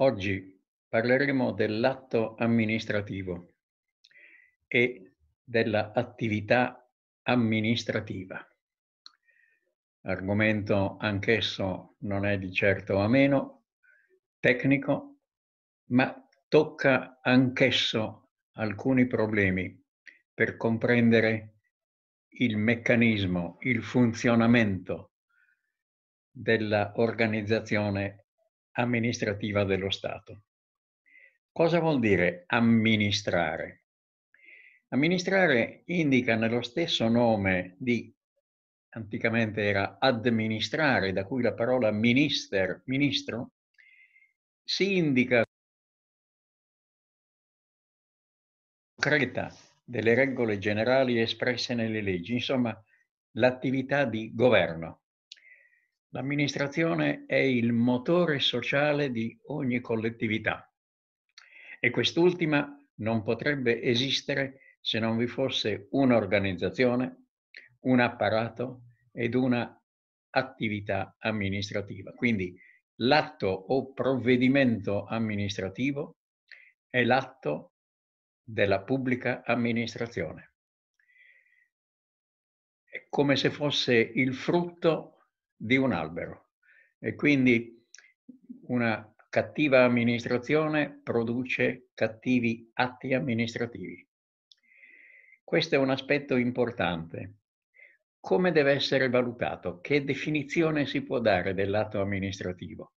Oggi parleremo dell'atto amministrativo e dell'attività amministrativa. Argomento anch'esso non è di certo ameno, tecnico, ma tocca anch'esso alcuni problemi per comprendere il meccanismo, il funzionamento dell'organizzazione amministrativa dello Stato. Cosa vuol dire amministrare? Amministrare indica nello stesso nome di, anticamente era amministrare, da cui la parola minister, ministro, si indica concreta delle regole generali espresse nelle leggi, insomma l'attività di governo. L'amministrazione è il motore sociale di ogni collettività e quest'ultima non potrebbe esistere se non vi fosse un'organizzazione, un apparato ed una attività amministrativa. Quindi l'atto o provvedimento amministrativo è l'atto della pubblica amministrazione. È come se fosse il frutto di un albero. E quindi una cattiva amministrazione produce cattivi atti amministrativi. Questo è un aspetto importante. Come deve essere valutato? Che definizione si può dare dell'atto amministrativo?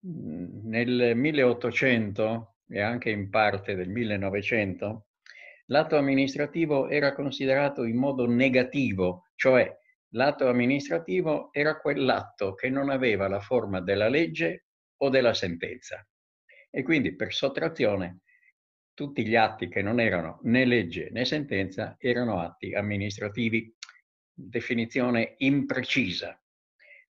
Nel 1800 e anche in parte del 1900 l'atto amministrativo era considerato in modo negativo, cioè L'atto amministrativo era quell'atto che non aveva la forma della legge o della sentenza. E quindi per sottrazione tutti gli atti che non erano né legge né sentenza erano atti amministrativi. Definizione imprecisa.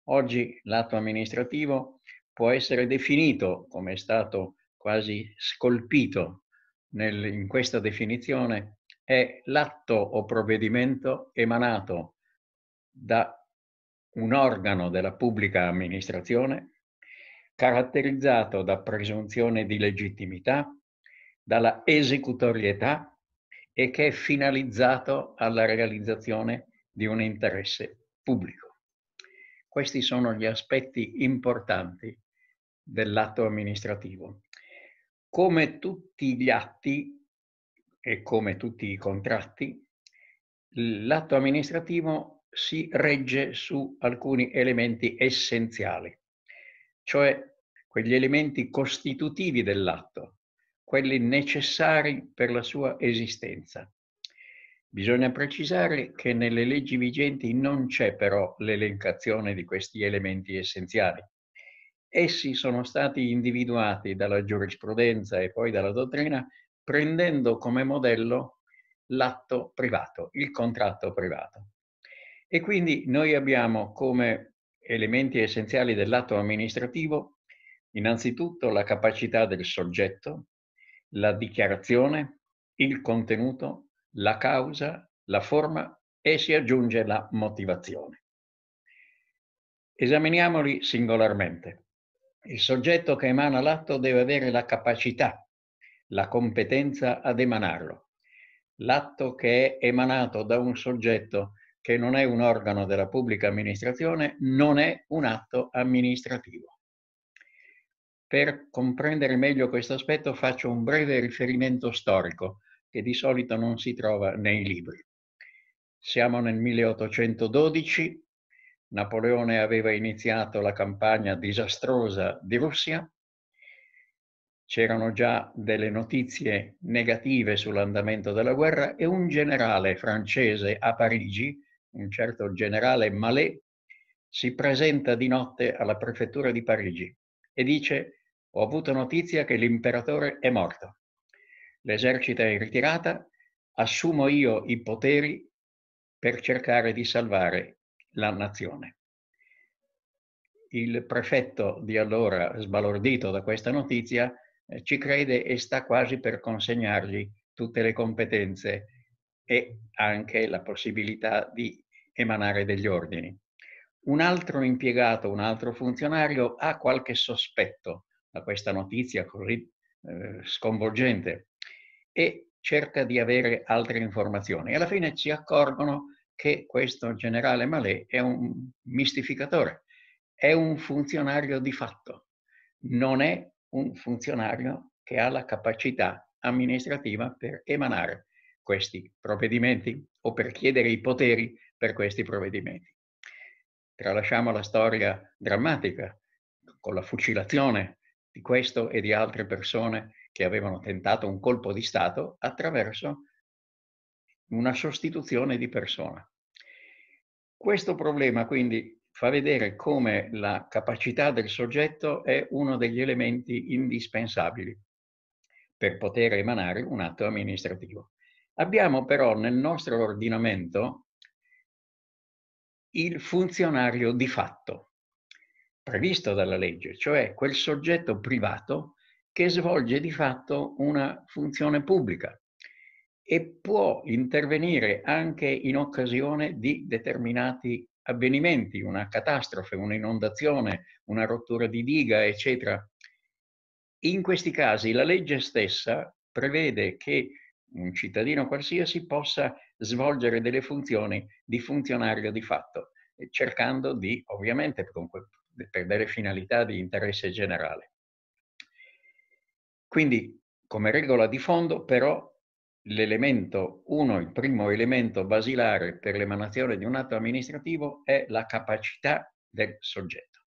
Oggi l'atto amministrativo può essere definito, come è stato quasi scolpito nel, in questa definizione, è l'atto o provvedimento emanato da un organo della pubblica amministrazione caratterizzato da presunzione di legittimità, dalla esecutorietà e che è finalizzato alla realizzazione di un interesse pubblico. Questi sono gli aspetti importanti dell'atto amministrativo. Come tutti gli atti e come tutti i contratti, l'atto amministrativo si regge su alcuni elementi essenziali, cioè quegli elementi costitutivi dell'atto, quelli necessari per la sua esistenza. Bisogna precisare che nelle leggi vigenti non c'è però l'elencazione di questi elementi essenziali. Essi sono stati individuati dalla giurisprudenza e poi dalla dottrina prendendo come modello l'atto privato, il contratto privato. E quindi noi abbiamo come elementi essenziali dell'atto amministrativo innanzitutto la capacità del soggetto, la dichiarazione, il contenuto, la causa, la forma e si aggiunge la motivazione. Esaminiamoli singolarmente. Il soggetto che emana l'atto deve avere la capacità, la competenza ad emanarlo. L'atto che è emanato da un soggetto che non è un organo della pubblica amministrazione, non è un atto amministrativo. Per comprendere meglio questo aspetto faccio un breve riferimento storico che di solito non si trova nei libri. Siamo nel 1812, Napoleone aveva iniziato la campagna disastrosa di Russia, c'erano già delle notizie negative sull'andamento della guerra e un generale francese a Parigi un certo generale Malé, si presenta di notte alla prefettura di Parigi e dice ho avuto notizia che l'imperatore è morto. L'esercito è in ritirata, assumo io i poteri per cercare di salvare la nazione. Il prefetto di allora, sbalordito da questa notizia, eh, ci crede e sta quasi per consegnargli tutte le competenze e anche la possibilità di emanare degli ordini. Un altro impiegato, un altro funzionario ha qualche sospetto da questa notizia così eh, sconvolgente e cerca di avere altre informazioni. alla fine si accorgono che questo generale Malé è un mistificatore, è un funzionario di fatto, non è un funzionario che ha la capacità amministrativa per emanare questi provvedimenti o per chiedere i poteri per questi provvedimenti. Tralasciamo la storia drammatica con la fucilazione di questo e di altre persone che avevano tentato un colpo di Stato attraverso una sostituzione di persona. Questo problema quindi fa vedere come la capacità del soggetto è uno degli elementi indispensabili per poter emanare un atto amministrativo. Abbiamo però nel nostro ordinamento il funzionario di fatto, previsto dalla legge, cioè quel soggetto privato che svolge di fatto una funzione pubblica e può intervenire anche in occasione di determinati avvenimenti, una catastrofe, un'inondazione, una rottura di diga, eccetera. In questi casi la legge stessa prevede che un cittadino qualsiasi possa svolgere delle funzioni di funzionario di fatto, eh, cercando di, ovviamente, per delle finalità di interesse generale. Quindi, come regola di fondo, però, l'elemento, uno, il primo elemento basilare per l'emanazione di un atto amministrativo è la capacità del soggetto.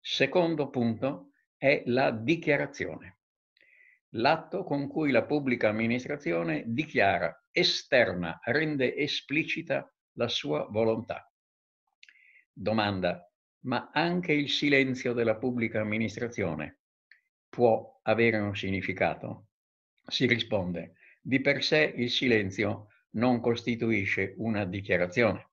Secondo punto è la dichiarazione l'atto con cui la pubblica amministrazione dichiara esterna, rende esplicita la sua volontà. Domanda, ma anche il silenzio della pubblica amministrazione può avere un significato? Si risponde, di per sé il silenzio non costituisce una dichiarazione.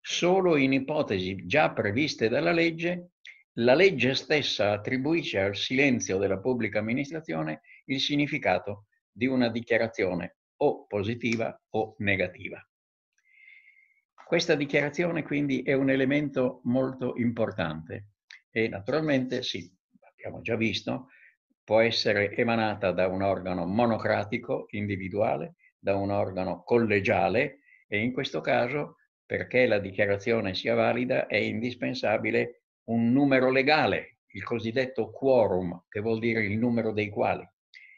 Solo in ipotesi già previste dalla legge, la legge stessa attribuisce al silenzio della pubblica amministrazione il significato di una dichiarazione o positiva o negativa. Questa dichiarazione quindi è un elemento molto importante e naturalmente, sì, abbiamo già visto, può essere emanata da un organo monocratico individuale, da un organo collegiale e in questo caso perché la dichiarazione sia valida è indispensabile un numero legale, il cosiddetto quorum, che vuol dire il numero dei quali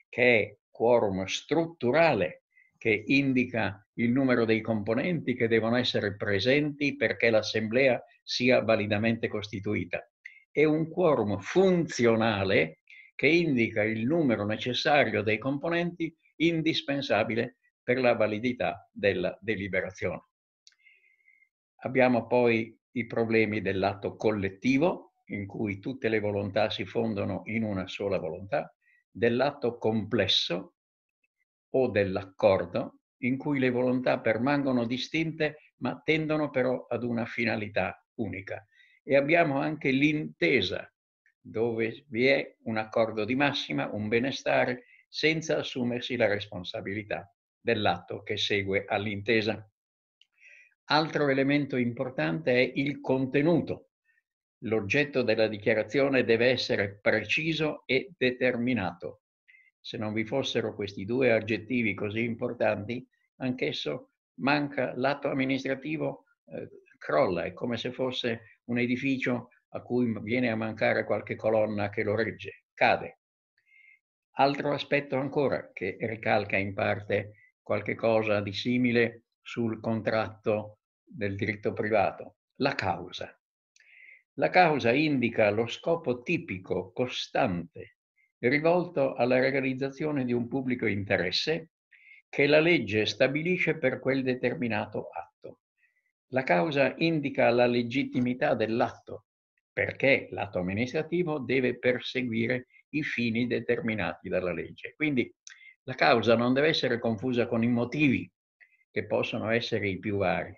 che è quorum strutturale, che indica il numero dei componenti che devono essere presenti perché l'assemblea sia validamente costituita, e un quorum funzionale che indica il numero necessario dei componenti indispensabile per la validità della deliberazione. Abbiamo poi i problemi dell'atto collettivo, in cui tutte le volontà si fondono in una sola volontà, dell'atto complesso o dell'accordo in cui le volontà permangono distinte ma tendono però ad una finalità unica. E abbiamo anche l'intesa, dove vi è un accordo di massima, un benestare, senza assumersi la responsabilità dell'atto che segue all'intesa. Altro elemento importante è il contenuto l'oggetto della dichiarazione deve essere preciso e determinato. Se non vi fossero questi due aggettivi così importanti, anch'esso manca l'atto amministrativo, eh, crolla, è come se fosse un edificio a cui viene a mancare qualche colonna che lo regge, cade. Altro aspetto ancora che ricalca in parte qualche cosa di simile sul contratto del diritto privato, la causa. La causa indica lo scopo tipico, costante, rivolto alla realizzazione di un pubblico interesse che la legge stabilisce per quel determinato atto. La causa indica la legittimità dell'atto, perché l'atto amministrativo deve perseguire i fini determinati dalla legge. Quindi la causa non deve essere confusa con i motivi, che possono essere i più vari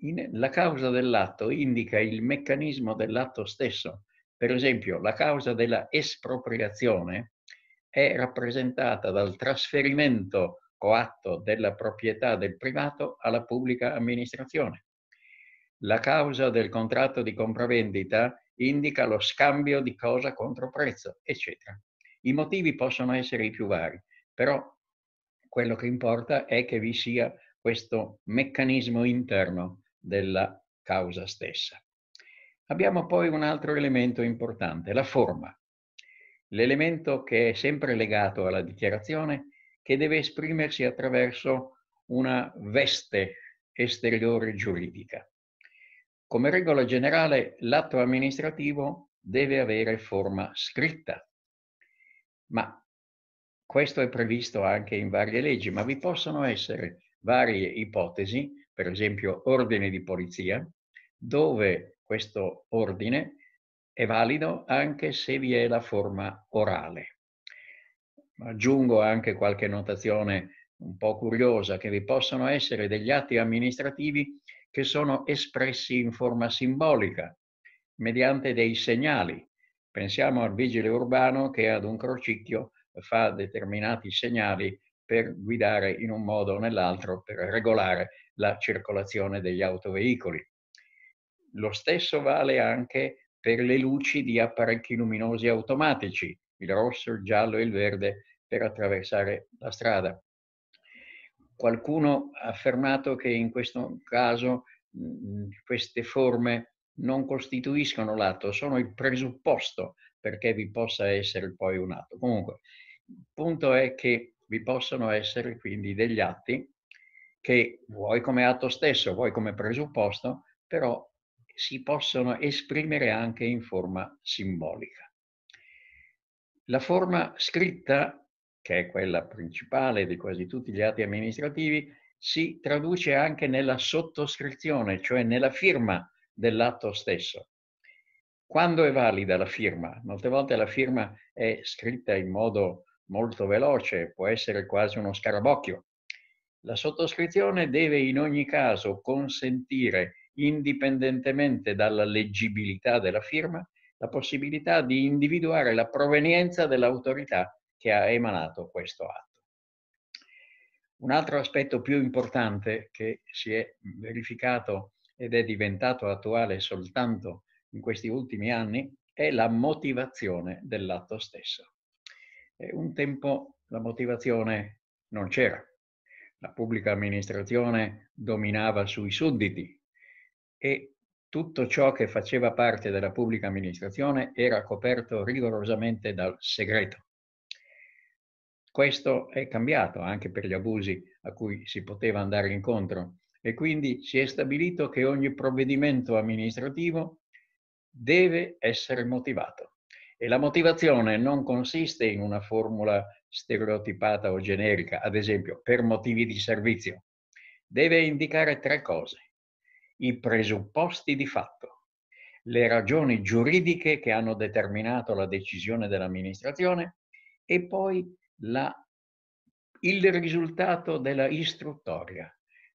in, la causa dell'atto indica il meccanismo dell'atto stesso. Per esempio, la causa della espropriazione è rappresentata dal trasferimento coatto della proprietà del privato alla pubblica amministrazione. La causa del contratto di compravendita indica lo scambio di cosa contro prezzo, eccetera. I motivi possono essere i più vari, però quello che importa è che vi sia questo meccanismo interno della causa stessa. Abbiamo poi un altro elemento importante, la forma. L'elemento che è sempre legato alla dichiarazione, che deve esprimersi attraverso una veste esteriore giuridica. Come regola generale, l'atto amministrativo deve avere forma scritta, ma questo è previsto anche in varie leggi, ma vi possono essere varie ipotesi, per esempio ordini di polizia, dove questo ordine è valido anche se vi è la forma orale. Aggiungo anche qualche notazione un po' curiosa, che vi possono essere degli atti amministrativi che sono espressi in forma simbolica, mediante dei segnali. Pensiamo al vigile urbano che ad un crocicchio fa determinati segnali per guidare in un modo o nell'altro, per regolare la circolazione degli autoveicoli. Lo stesso vale anche per le luci di apparecchi luminosi automatici, il rosso, il giallo e il verde, per attraversare la strada. Qualcuno ha affermato che in questo caso mh, mm, queste forme non costituiscono l'atto, sono il presupposto perché vi possa essere poi un atto. Comunque, il punto è che vi possono essere quindi degli atti che vuoi come atto stesso, vuoi come presupposto, però si possono esprimere anche in forma simbolica. La forma scritta, che è quella principale di quasi tutti gli atti amministrativi, si traduce anche nella sottoscrizione, cioè nella firma dell'atto stesso. Quando è valida la firma? Molte volte la firma è scritta in modo molto veloce, può essere quasi uno scarabocchio. La sottoscrizione deve in ogni caso consentire, indipendentemente dalla leggibilità della firma, la possibilità di individuare la provenienza dell'autorità che ha emanato questo atto. Un altro aspetto più importante che si è verificato ed è diventato attuale soltanto in questi ultimi anni è la motivazione dell'atto stesso un tempo la motivazione non c'era. La pubblica amministrazione dominava sui sudditi e tutto ciò che faceva parte della pubblica amministrazione era coperto rigorosamente dal segreto. Questo è cambiato anche per gli abusi a cui si poteva andare incontro e quindi si è stabilito che ogni provvedimento amministrativo deve essere motivato. E la motivazione non consiste in una formula stereotipata o generica, ad esempio per motivi di servizio. Deve indicare tre cose. I presupposti di fatto, le ragioni giuridiche che hanno determinato la decisione dell'amministrazione e poi la, il risultato della istruttoria,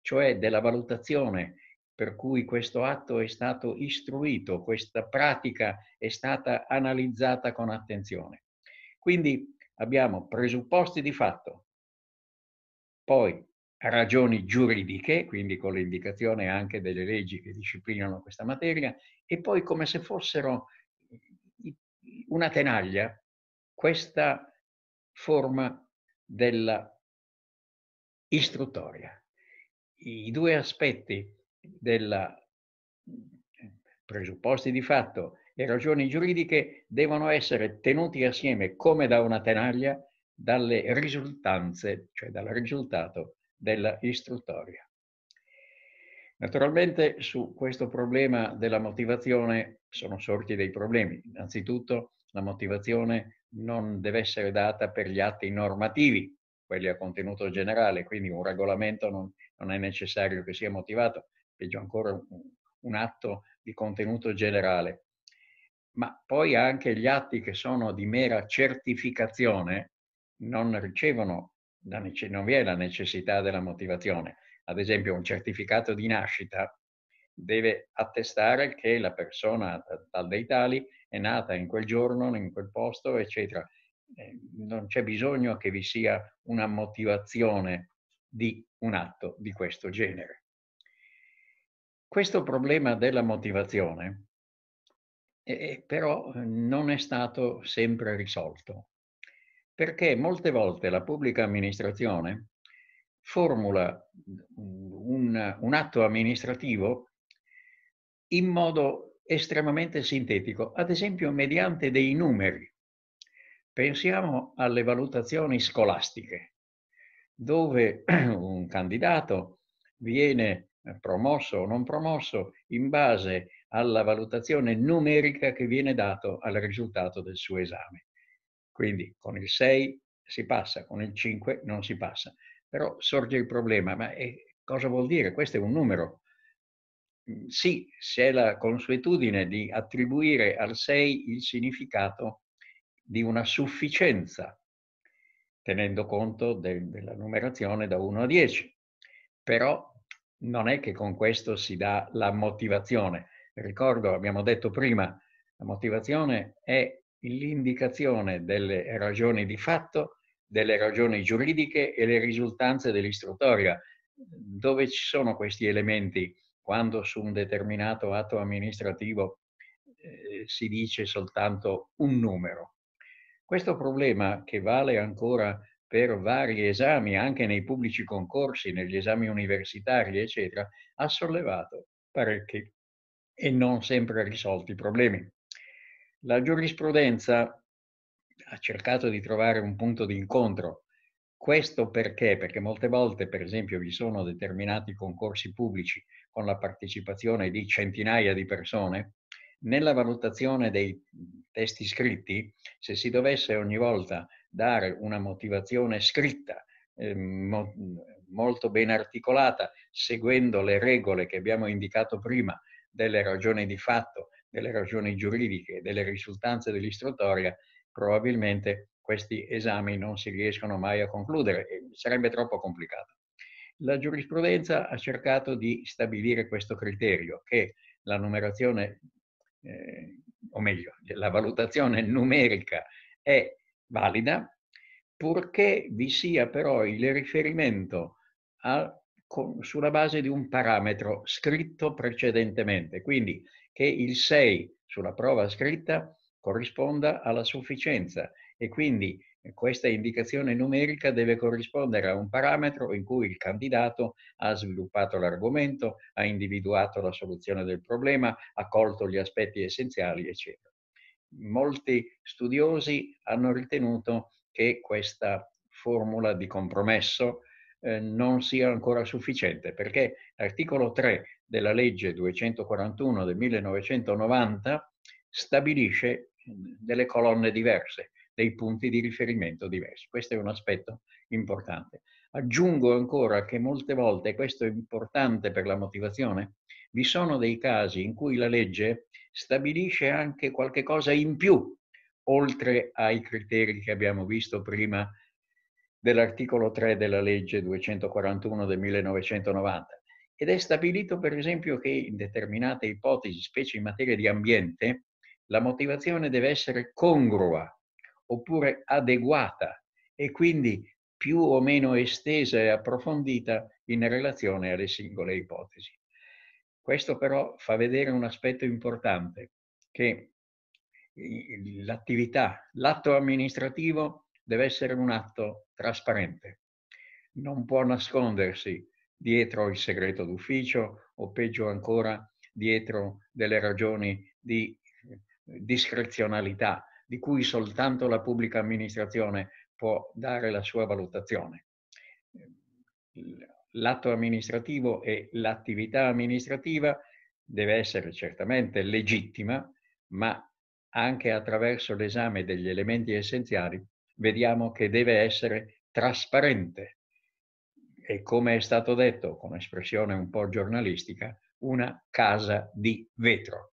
cioè della valutazione per cui questo atto è stato istruito, questa pratica è stata analizzata con attenzione. Quindi abbiamo presupposti di fatto, poi ragioni giuridiche, quindi con l'indicazione anche delle leggi che disciplinano questa materia, e poi come se fossero una tenaglia, questa forma della istruttoria. I due aspetti della presupposti di fatto e ragioni giuridiche devono essere tenuti assieme come da una tenaglia dalle risultanze, cioè dal risultato della istruttoria. Naturalmente su questo problema della motivazione sono sorti dei problemi. Innanzitutto la motivazione non deve essere data per gli atti normativi, quelli a contenuto generale, quindi un regolamento non, non è necessario che sia motivato, peggio ancora un, un atto di contenuto generale, ma poi anche gli atti che sono di mera certificazione non ricevono, non vi è la necessità della motivazione. Ad esempio un certificato di nascita deve attestare che la persona tal dei tali è nata in quel giorno, in quel posto, eccetera. Eh, non c'è bisogno che vi sia una motivazione di un atto di questo genere. Questo problema della motivazione eh, eh però ehm, non è stato sempre risolto, perché molte volte la pubblica amministrazione formula mhmm, un, un atto amministrativo in modo estremamente sintetico, ad esempio mediante dei numeri. Pensiamo alle valutazioni scolastiche, dove un candidato viene eh, promosso o non promosso in base alla valutazione numerica che viene dato al risultato del suo esame. Quindi con il 6 si passa, con il 5 non si passa. Però sorge il problema, ma eh, cosa vuol dire? Questo è un numero. Mm, sì, c'è la consuetudine di attribuire al 6 il significato di una sufficienza, tenendo conto del, della numerazione da 1 a 10. Però non è che con questo si dà la motivazione. Ricordo, abbiamo detto prima, la motivazione è l'indicazione delle ragioni di fatto, delle ragioni giuridiche e le risultanze dell'istruttoria. Dove ci sono questi elementi quando su un determinato atto amministrativo eh, si dice soltanto un numero? Questo problema, che vale ancora per vari esami, anche nei pubblici concorsi, negli esami universitari, eccetera, ha sollevato parecchi e non sempre risolti problemi. La giurisprudenza ha cercato di trovare un punto di incontro. Questo perché? Perché molte volte, per esempio, vi sono determinati concorsi pubblici con la partecipazione di centinaia di persone. Nella valutazione dei testi scritti, se si dovesse ogni volta dare una motivazione scritta, eh, mo, molto ben articolata, seguendo le regole che abbiamo indicato prima delle ragioni di fatto, delle ragioni giuridiche, delle risultanze dell'istruttoria, probabilmente questi esami non si riescono mai a concludere, sarebbe troppo complicato. La giurisprudenza ha cercato di stabilire questo criterio, che la numerazione, eh, o meglio, la valutazione numerica è valida, purché vi sia però il riferimento a, con, sulla base di un parametro scritto precedentemente, quindi che il 6 sulla prova scritta corrisponda alla sufficienza e quindi questa indicazione numerica deve corrispondere a un parametro in cui il candidato ha sviluppato l'argomento, ha individuato la soluzione del problema, ha colto gli aspetti essenziali, eccetera molti studiosi hanno ritenuto che questa formula di compromesso eh, non sia ancora sufficiente, perché l'articolo 3 della legge 241 del 1990 stabilisce mm, delle colonne diverse, dei punti di riferimento diversi. Questo è un aspetto importante. Aggiungo ancora che molte volte, questo è importante per la motivazione, vi sono dei casi in cui la legge stabilisce anche qualche cosa in più, oltre ai criteri che abbiamo visto prima dell'articolo 3 della legge 241 del 1990. Ed è stabilito, per esempio, che in determinate ipotesi, specie in materia di ambiente, la motivazione deve essere congrua oppure adeguata e quindi più o meno estesa e approfondita in relazione alle singole ipotesi. Questo però fa vedere un aspetto importante, che l'attività, l'atto amministrativo deve essere un atto trasparente, non può nascondersi dietro il segreto d'ufficio o peggio ancora dietro delle ragioni di discrezionalità di cui soltanto la pubblica amministrazione può dare la sua valutazione l'atto amministrativo e l'attività amministrativa deve essere certamente legittima, ma anche attraverso l'esame degli elementi essenziali vediamo che deve essere trasparente e come è stato detto con espressione un po' giornalistica, una casa di vetro.